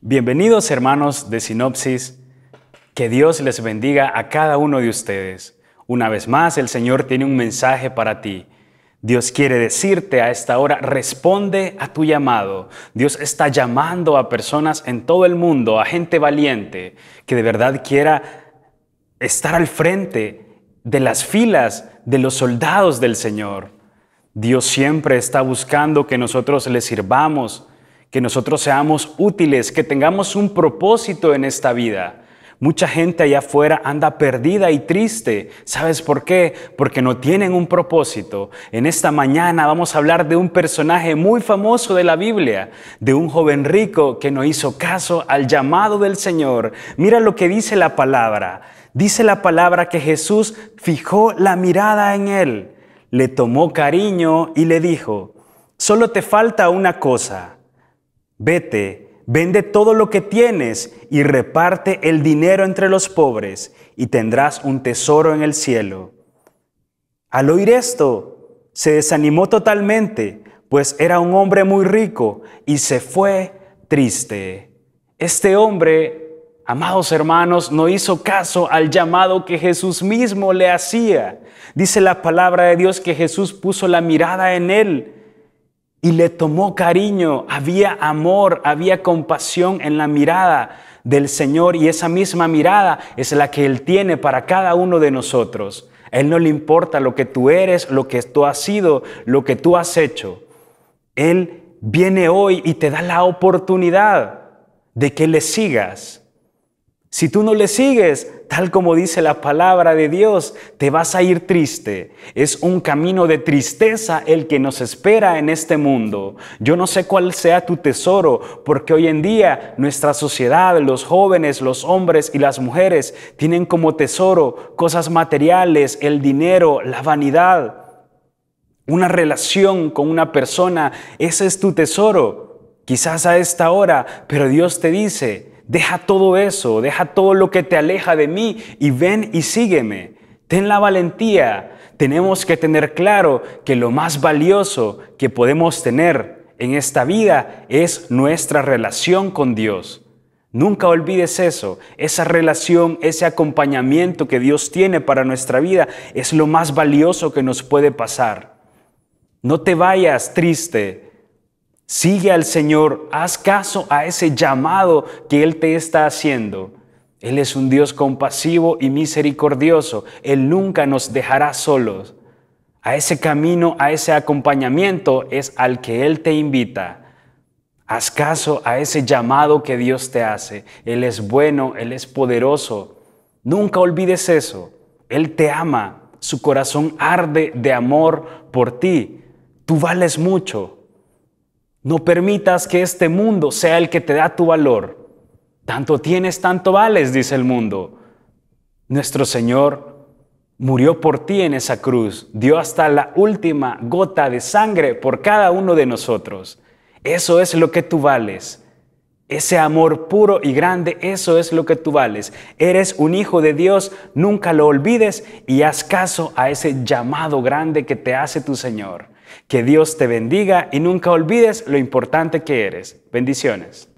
Bienvenidos hermanos de Sinopsis, que Dios les bendiga a cada uno de ustedes. Una vez más, el Señor tiene un mensaje para ti. Dios quiere decirte a esta hora, responde a tu llamado. Dios está llamando a personas en todo el mundo, a gente valiente, que de verdad quiera estar al frente de las filas de los soldados del Señor. Dios siempre está buscando que nosotros le sirvamos, que nosotros seamos útiles, que tengamos un propósito en esta vida. Mucha gente allá afuera anda perdida y triste. ¿Sabes por qué? Porque no tienen un propósito. En esta mañana vamos a hablar de un personaje muy famoso de la Biblia, de un joven rico que no hizo caso al llamado del Señor. Mira lo que dice la palabra. Dice la palabra que Jesús fijó la mirada en él, le tomó cariño y le dijo, solo te falta una cosa. Vete, vende todo lo que tienes y reparte el dinero entre los pobres y tendrás un tesoro en el cielo. Al oír esto, se desanimó totalmente, pues era un hombre muy rico y se fue triste. Este hombre, amados hermanos, no hizo caso al llamado que Jesús mismo le hacía. Dice la palabra de Dios que Jesús puso la mirada en él y le tomó cariño, había amor, había compasión en la mirada del Señor y esa misma mirada es la que Él tiene para cada uno de nosotros. Él no le importa lo que tú eres, lo que tú has sido, lo que tú has hecho. Él viene hoy y te da la oportunidad de que le sigas, si tú no le sigues, tal como dice la palabra de Dios, te vas a ir triste. Es un camino de tristeza el que nos espera en este mundo. Yo no sé cuál sea tu tesoro, porque hoy en día nuestra sociedad, los jóvenes, los hombres y las mujeres tienen como tesoro cosas materiales, el dinero, la vanidad, una relación con una persona. Ese es tu tesoro, quizás a esta hora, pero Dios te dice, Deja todo eso, deja todo lo que te aleja de mí y ven y sígueme. Ten la valentía. Tenemos que tener claro que lo más valioso que podemos tener en esta vida es nuestra relación con Dios. Nunca olvides eso, esa relación, ese acompañamiento que Dios tiene para nuestra vida es lo más valioso que nos puede pasar. No te vayas triste, Sigue al Señor, haz caso a ese llamado que Él te está haciendo. Él es un Dios compasivo y misericordioso. Él nunca nos dejará solos. A ese camino, a ese acompañamiento es al que Él te invita. Haz caso a ese llamado que Dios te hace. Él es bueno, Él es poderoso. Nunca olvides eso. Él te ama. Su corazón arde de amor por ti. Tú vales mucho. No permitas que este mundo sea el que te da tu valor. Tanto tienes, tanto vales, dice el mundo. Nuestro Señor murió por ti en esa cruz, dio hasta la última gota de sangre por cada uno de nosotros. Eso es lo que tú vales. Ese amor puro y grande, eso es lo que tú vales. Eres un hijo de Dios, nunca lo olvides y haz caso a ese llamado grande que te hace tu Señor. Que Dios te bendiga y nunca olvides lo importante que eres. Bendiciones.